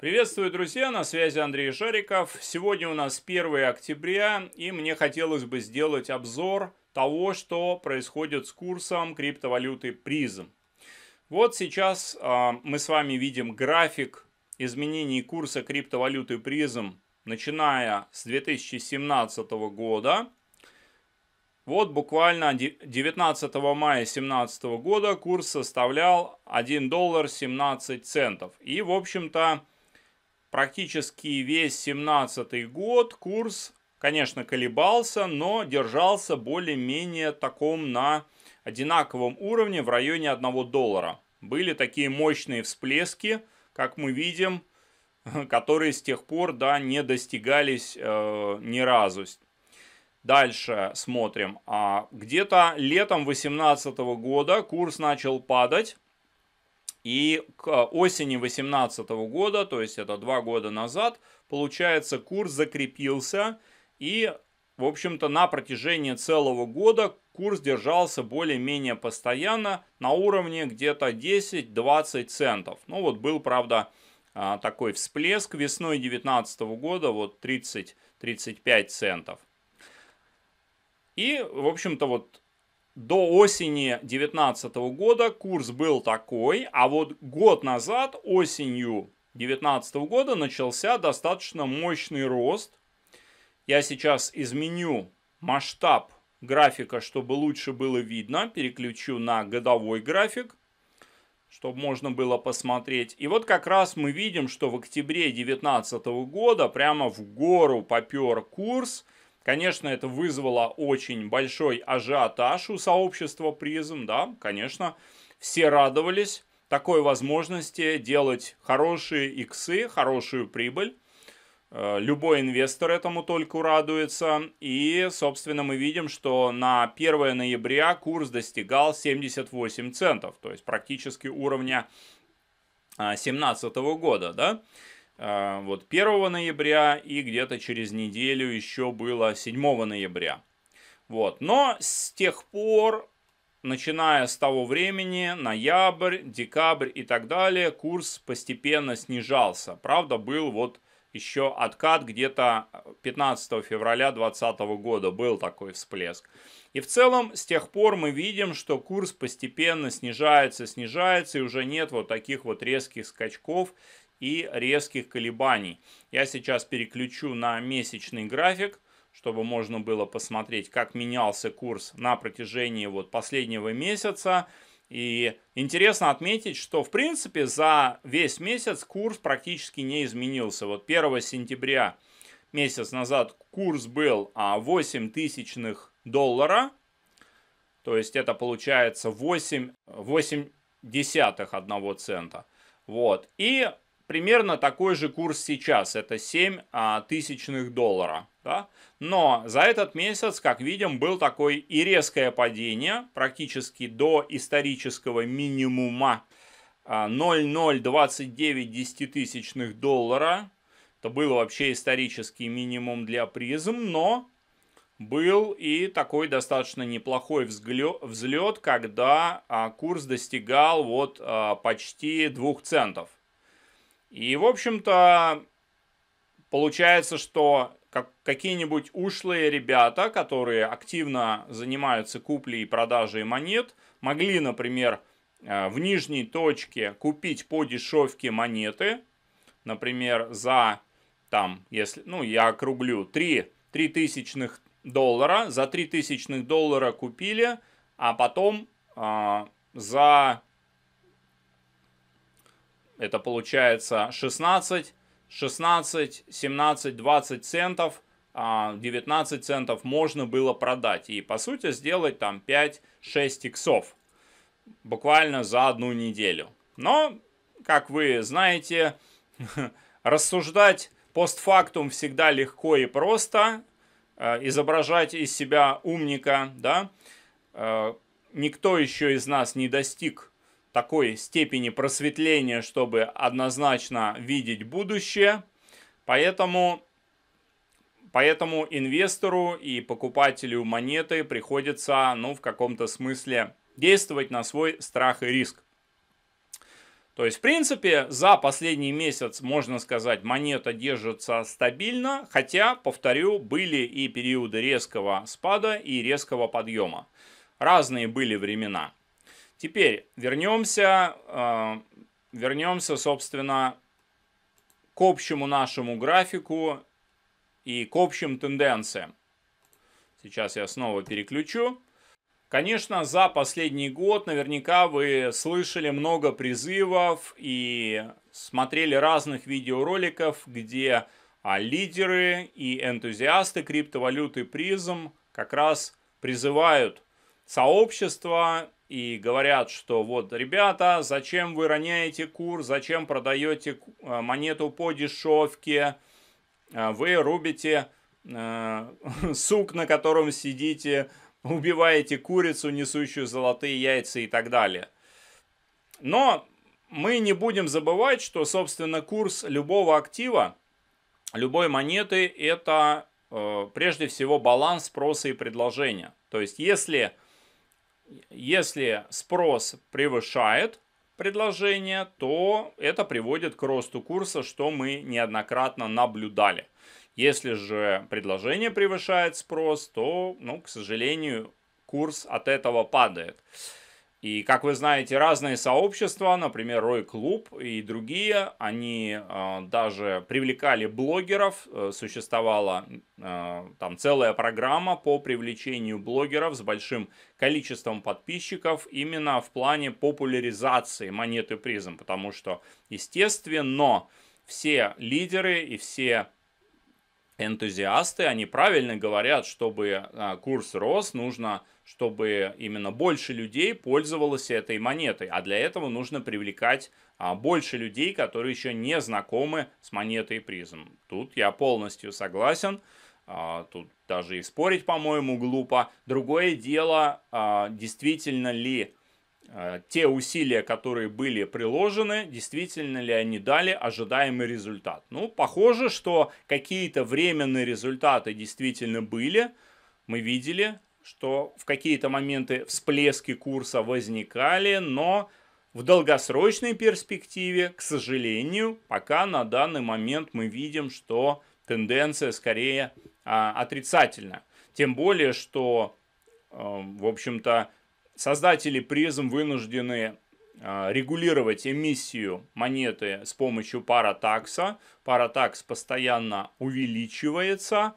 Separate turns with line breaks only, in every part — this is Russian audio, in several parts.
Приветствую, друзья, на связи Андрей Жариков. Сегодня у нас 1 октября, и мне хотелось бы сделать обзор того, что происходит с курсом криптовалюты призм. Вот сейчас э, мы с вами видим график изменений курса криптовалюты призм, начиная с 2017 года. Вот буквально 19 мая 2017 года курс составлял 1 доллар 17 центов. И, в общем-то, практически весь 17 год курс, конечно, колебался, но держался более-менее таком на одинаковом уровне в районе 1 доллара. Были такие мощные всплески, как мы видим, которые с тех пор да, не достигались э, ни разу. Дальше смотрим. А где-то летом 2018 года курс начал падать. И к осени 2018 года, то есть это два года назад, получается, курс закрепился. И, в общем-то, на протяжении целого года курс держался более-менее постоянно на уровне где-то 10-20 центов. Ну вот был, правда, а, такой всплеск весной 2019 года, вот 30-35 центов. И, в общем-то, вот до осени 2019 года курс был такой, а вот год назад, осенью 2019 года, начался достаточно мощный рост. Я сейчас изменю масштаб графика, чтобы лучше было видно. Переключу на годовой график, чтобы можно было посмотреть. И вот как раз мы видим, что в октябре 2019 года прямо в гору попер курс – Конечно, это вызвало очень большой ажиотаж у сообщества призм, да, конечно. Все радовались такой возможности делать хорошие иксы, хорошую прибыль. Э, любой инвестор этому только радуется. И, собственно, мы видим, что на 1 ноября курс достигал 78 центов, то есть практически уровня 2017 а, года, да. А, вот 1 ноября и где-то через неделю еще было 7 ноября. Вот. Но с тех пор, начиная с того времени, ноябрь, декабрь и так далее, курс постепенно снижался. Правда, был вот еще откат где-то 15 февраля 2020 года, был такой всплеск. И в целом с тех пор мы видим, что курс постепенно снижается, снижается, и уже нет вот таких вот резких скачков и резких колебаний. Я сейчас переключу на месячный график, чтобы можно было посмотреть, как менялся курс на протяжении вот последнего месяца. И интересно отметить, что в принципе за весь месяц курс практически не изменился. Вот 1 сентября месяц назад курс был 8 а, тысячных доллара, то есть это получается 8, 8 десятых одного цента. Вот. И примерно такой же курс сейчас, это 7 а, тысячных доллара. Да? Но за этот месяц, как видим, был такое и резкое падение, практически до исторического минимума 0,029 а, десятитысячных доллара. Это был вообще исторический минимум для призм, но был и такой достаточно неплохой взлет, когда а, курс достигал вот а, почти 2 центов. И, в общем-то, получается, что какие-нибудь ушлые ребята, которые активно занимаются куплей и продажей монет, могли, например, э, в нижней точке купить по дешевке монеты, например, за, там, если, ну, я округлю, 3, 3 тысячных доллара, за 3 тысячных доллара купили, а потом э, за это получается 16, 16, 17, 20 центов, 19 а, центов можно было продать. И по сути сделать там 5-6 иксов буквально за одну неделю. Но, как вы знаете, рассуждать постфактум всегда легко и просто, э, изображать из себя умника, да, э, никто еще из нас не достиг такой степени просветления, чтобы однозначно видеть будущее. Поэтому, поэтому инвестору и покупателю монеты приходится, ну, в каком-то смысле действовать на свой страх и риск. То есть, в принципе, за последний месяц, можно сказать, монета держится стабильно, хотя, повторю, были и периоды резкого спада, и резкого подъема. Разные были времена. Теперь вернемся, э, вернемся, собственно, к общему нашему графику и к общим тенденциям. Сейчас я снова переключу. Конечно, за последний год наверняка вы слышали много призывов и смотрели разных видеороликов, где а, лидеры и энтузиасты криптовалюты призм как раз призывают сообщество и говорят, что вот, ребята, зачем вы роняете курс, зачем продаете э, монету по дешевке, э, вы рубите э, сук, на котором сидите, убиваете курицу, несущую золотые яйца и так далее. Но мы не будем забывать, что, собственно, курс любого актива, любой монеты – это э, прежде всего баланс спроса и предложения. То есть, если если спрос превышает предложение, то это приводит к росту курса, что мы неоднократно наблюдали. Если же предложение превышает спрос, то, ну, к сожалению, курс от этого падает. И, как вы знаете, разные сообщества, например, Рой Клуб и другие, они э, даже привлекали блогеров, э, существовала э, там целая программа по привлечению блогеров с большим количеством подписчиков именно в плане популяризации монеты призм, потому что, естественно, все лидеры и все энтузиасты, они правильно говорят, чтобы а, курс рос, нужно, чтобы именно больше людей пользовалось этой монетой. А для этого нужно привлекать а, больше людей, которые еще не знакомы с монетой призм. Тут я полностью согласен. А, тут даже и спорить, по-моему, глупо. Другое дело, действительно ли а, те усилия, которые были приложены, действительно ли они дали ожидаемый результат. Ну, похоже, что какие-то временные результаты действительно были. Мы видели, что в какие-то моменты всплески курса возникали, но в долгосрочной перспективе, к сожалению, пока на данный момент мы видим, что тенденция скорее а, отрицательна. Тем более, что, э, в общем-то, Создатели призм вынуждены а, регулировать эмиссию монеты с помощью паратакса. Паратакс постоянно увеличивается,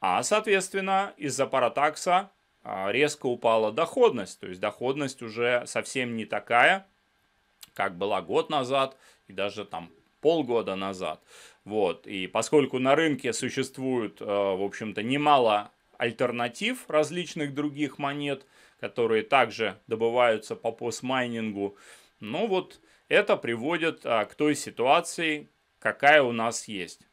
а, соответственно, из-за паратакса а, резко упала доходность. То есть доходность уже совсем не такая, как была год назад и даже там полгода назад. Вот. И поскольку на рынке существует, э, в общем-то, немало альтернатив различных других монет – которые также добываются по постмайнингу. Ну вот это приводит а, к той ситуации, какая у нас есть.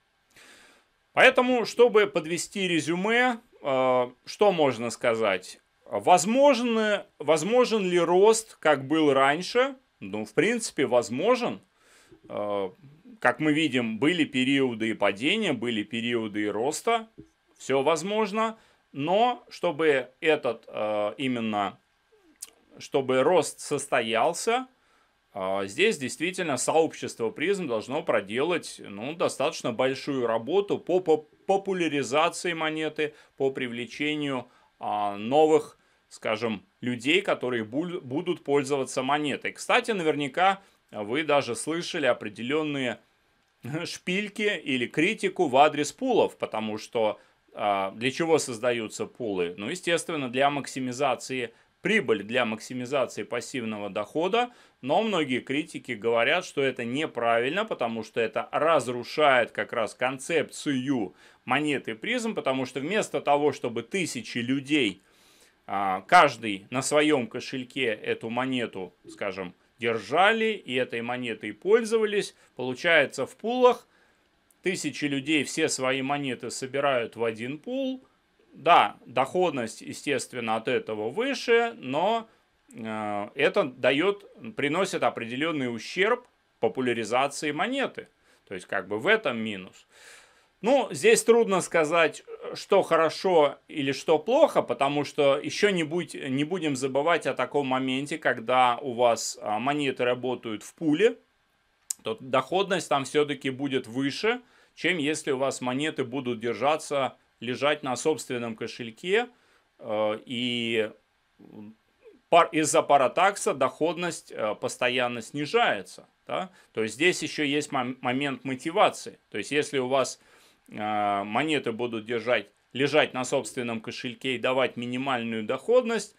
Поэтому, чтобы подвести резюме, э, что можно сказать? Возможно, возможен ли рост, как был раньше? Ну, в принципе, возможен. А, как мы видим, были периоды и падения, были периоды и роста. Все возможно но чтобы этот э, именно, чтобы рост состоялся, э, здесь действительно сообщество призм должно проделать ну, достаточно большую работу по популяризации монеты, по привлечению а, новых, скажем, людей, которые будут пользоваться монетой. Кстати, наверняка вы даже слышали определенные э, шпильки или критику в адрес пулов, потому что а, для чего создаются пулы? Ну, естественно, для максимизации прибыли, для максимизации пассивного дохода, но многие критики говорят, что это неправильно, потому что это разрушает как раз концепцию монеты призм, потому что вместо того, чтобы тысячи людей, а, каждый на своем кошельке эту монету, скажем, держали и этой монетой пользовались, получается в пулах – тысячи людей все свои монеты собирают в один пул. Да, доходность, естественно, от этого выше, но э, это дает, приносит определенный ущерб популяризации монеты. То есть как бы в этом минус. Ну, здесь трудно сказать, что хорошо или что плохо, потому что еще не, будь, не будем забывать о таком моменте, когда у вас а, монеты работают в пуле, то доходность там все-таки будет выше, чем если у вас монеты будут держаться, лежать на собственном кошельке, э, и из-за паратакса доходность э, постоянно снижается. Да? То есть здесь еще есть момент мотивации. То есть если у вас э, монеты будут держать, лежать на собственном кошельке и давать минимальную доходность,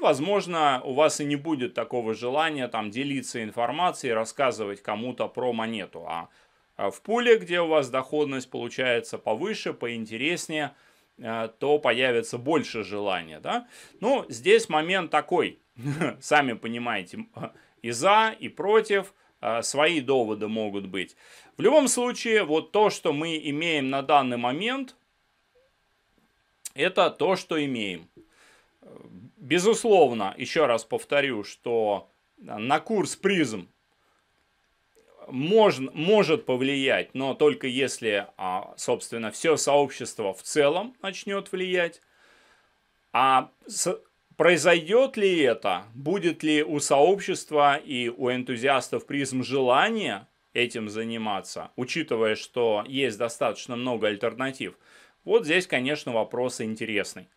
возможно, у вас и не будет такого желания там делиться информацией, рассказывать кому-то про монету. А, а в пуле, где у вас доходность получается повыше, поинтереснее, э, то появится больше желания. Да? Ну, здесь момент такой, сами понимаете, э, и за, и против, э, свои доводы могут быть. В любом случае, вот то, что мы имеем на данный момент, это то, что имеем. Безусловно, еще раз повторю, что на курс призм можно, может повлиять, но только если, а, собственно, все сообщество в целом начнет влиять. А произойдет ли это? Будет ли у сообщества и у энтузиастов призм желание этим заниматься, учитывая, что есть достаточно много альтернатив? Вот здесь, конечно, вопрос интересный.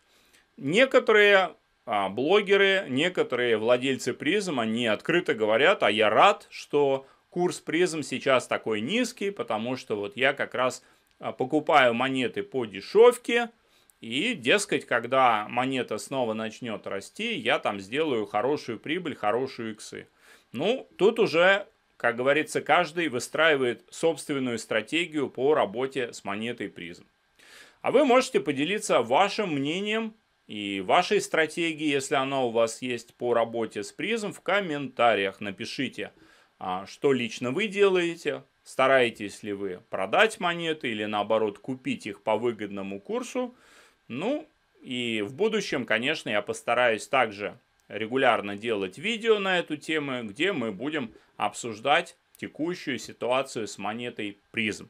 Некоторые а, блогеры, некоторые владельцы призм, они открыто говорят, а я рад, что курс призм сейчас такой низкий, потому что вот я как раз а, покупаю монеты по дешевке, и, дескать, когда монета снова начнет расти, я там сделаю хорошую прибыль, хорошую иксы. Ну, тут уже, как говорится, каждый выстраивает собственную стратегию по работе с монетой призм. А вы можете поделиться вашим мнением и вашей стратегии, если она у вас есть по работе с призом, в комментариях напишите, а, что лично вы делаете, стараетесь ли вы продать монеты или наоборот купить их по выгодному курсу. Ну и в будущем, конечно, я постараюсь также регулярно делать видео на эту тему, где мы будем обсуждать текущую ситуацию с монетой призм.